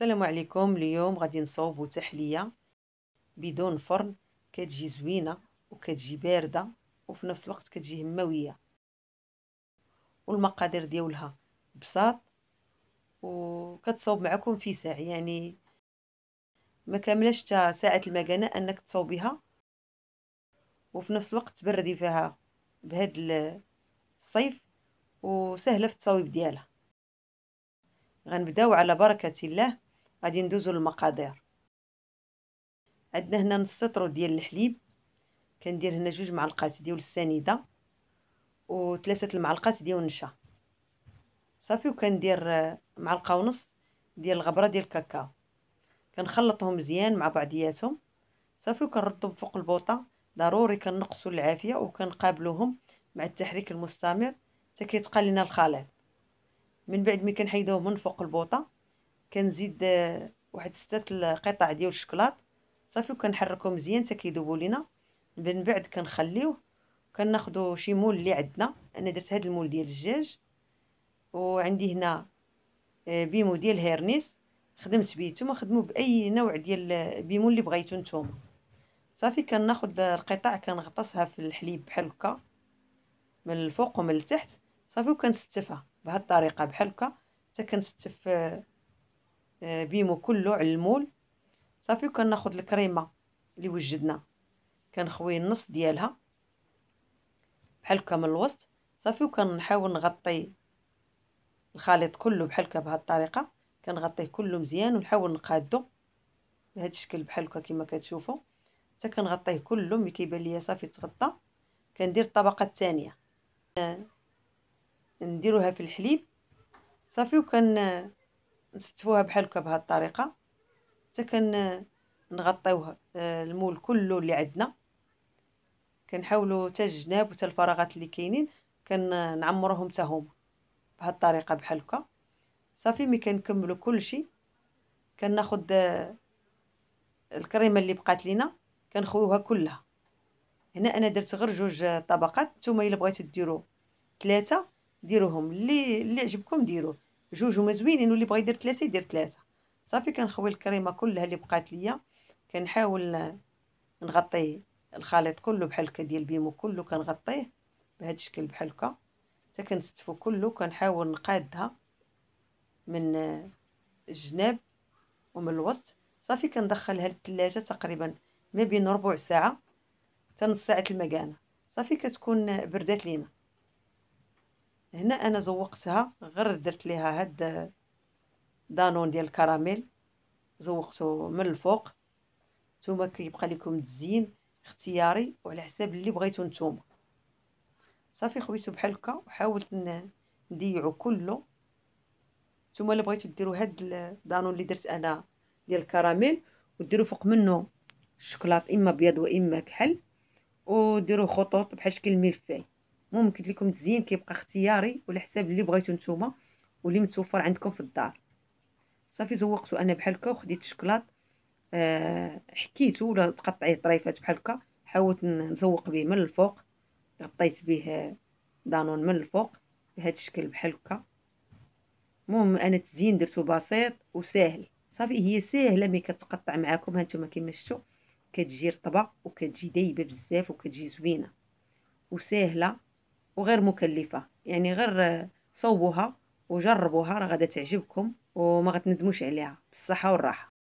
السلام عليكم اليوم غادي نصوبو تحليه بدون فرن كتجي زوينه وكتجي بارده وفي نفس الوقت كتجي همويه والمقادير ديالها بساط وكتصوب معكم في ساع يعني ما كاملاش حتى ساعه المكانه انك تصوبيها وفي نفس الوقت تبردي فيها بهاد الصيف وسهله في التصاويب ديالها غنبداو على بركه الله غادي ندوزو للمقادير عندنا هنا نص سطرو ديال الحليب كندير هنا جوج معلقات ديال السنيده وثلاثه المعلقات ديال النشا صافي وكندير معلقه ونص ديال الغبره ديال الكاكاو كنخلطهم مزيان مع بعضياتهم صافي وكنردهم فوق البوطه ضروري كنقصوا العافيه وكنقابلوهم مع التحريك المستمر حتى كيتقال لنا الخليط من بعد ما كنحيدوه من فوق البوطه كنزيد واحد ستة قطع ديال الشكلاط صافي وكنحركو مزيان حتى كيذوبوا لينا من بعد كنخليوه كناخذوا شي مول اللي عندنا انا درت هذا المول ديال الدجاج وعندي هنا آه، بيمو ديال هيرنيس خدمت به نتوما خدموا باي نوع ديال بيمو اللي بغيتو نتوما صافي كناخذ القطع كنغطسها في الحليب بحال هكا من الفوق ومن التحت صافي وكنستفها بهاد الطريقه بحال هكا حتى كنستف آه، بيمو كله على المول صافي وكناخد الكريمه اللي وجدنا كنخوي النص ديالها بحال هكا من الوسط صافي وكنحاول نغطي الخليط كله بحال هكا بهاد الطريقه كنغطيه كله مزيان ونحاول نقادو بهذا الشكل بحال هكا كما كتشوفوا حتى كنغطيه كله ملي كيبان ليا صافي تغطى كندير الطبقه الثانيه آه، نديروها في الحليب صافي وكن نستفوها بحال هكا بهاد الطريقه حتى كنغطيوه آه، آه، المول كله اللي عندنا كنحاولوا حتى الجناب وحتى الفراغات اللي كاينين كنعمروهم آه، حتى هما بهاد الطريقه بحال هكا صافي ملي كنكملوا كلشي كناخذ الكريمه اللي بقات لينا كنخويوها كلها هنا انا درت غير جوج طبقات نتوما الا بغيتو ديروا ثلاثه ديروهم اللي اللي عجبكم ديروه جوج هما زوينين واللي بغى يدير ثلاثه يدير ثلاثه صافي كنخوي الكريمه كلها اللي بقات ليا كنحاول نغطي الخليط كله بحال هكا ديال بيمو كله كنغطيه بهذا الشكل بحال هكا حتى كنستفو كله كنحاول نقادها من الجناب ومن الوسط صافي كندخلها للثلاجه تقريبا ما بين ربع ساعه حتى نص ساعه المكانه صافي كتكون بردات لينا هنا انا زوقتها غير درت ليها هاد دانون ديال الكراميل زوقته من الفوق نتوما كيبقى لكم التزيين اختياري وعلى حساب اللي بغيتو نتوما صافي خويتو بحال هكا وحاولت نديعو كله نتوما اللي بغيتو ديروا هاد الدانون اللي درت انا ديال الكراميل وديروا فوق منه الشوكولاط اما ابيض واما كحل وديروا خطوط بحال شكل ملفاي ممكن لكم تزيين كيبقى اختياري وعلى حساب اللي بغيتو نتوما واللي متوفر عندكم في الدار صافي زوقتو انا بحال هكا وخديت الشكلاط أه حكيته ولا تقطعيه طريفات بحال هكا حاولت نزوق به من الفوق غطيت به دانون من الفوق بهذا الشكل بحال هكا المهم انا التزيين درتو بسيط وسهل صافي هي ساهله مي كتقطع معاكم هانتوما كما شفتوا كتجي رطبه وكتجي دايبه بزاف وكتجي زوينه وساهله وغير مكلفه يعني غير صوبوها وجربوها راه غادا تعجبكم وما غتندموش عليها بالصحه والراحه